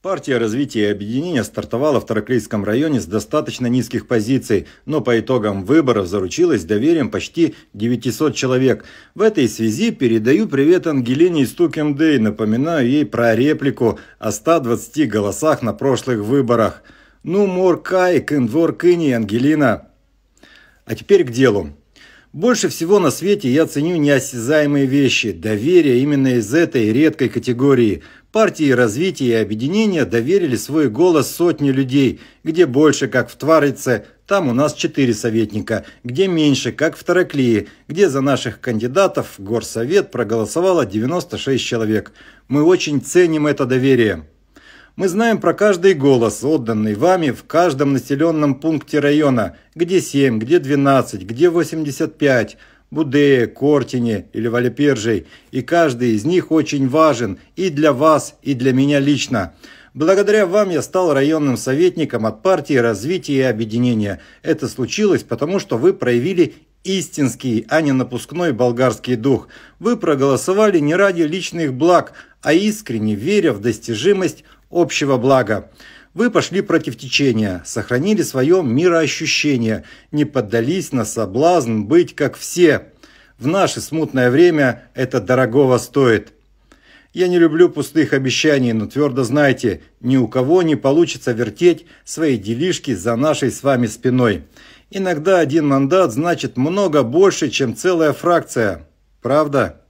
Партия развития и объединения стартовала в Тараклийском районе с достаточно низких позиций, но по итогам выборов заручилась доверием почти 900 человек. В этой связи передаю привет Ангелине из Тукемды и напоминаю ей про реплику о 120 голосах на прошлых выборах. Ну, мор кай, двор кыни, Ангелина. А теперь к делу. Больше всего на свете я ценю неосязаемые вещи, доверие именно из этой редкой категории. Партии развития и объединения доверили свой голос сотне людей, где больше, как в Тварице, там у нас четыре советника, где меньше, как в Тараклии, где за наших кандидатов горсовет проголосовало 96 человек. Мы очень ценим это доверие. Мы знаем про каждый голос, отданный вами в каждом населенном пункте района, где 7, где 12, где 85, Будее, Кортине или Валепержей, и каждый из них очень важен и для вас, и для меня лично. Благодаря вам я стал районным советником от партии развития и объединения. Это случилось потому, что вы проявили истинский, а не напускной болгарский дух. Вы проголосовали не ради личных благ, а искренне веря в достижимость общего блага. Вы пошли против течения, сохранили свое мироощущение, не поддались на соблазн быть как все. В наше смутное время это дорогого стоит. Я не люблю пустых обещаний, но твердо знайте, ни у кого не получится вертеть свои делишки за нашей с вами спиной. Иногда один мандат значит много больше, чем целая фракция. Правда?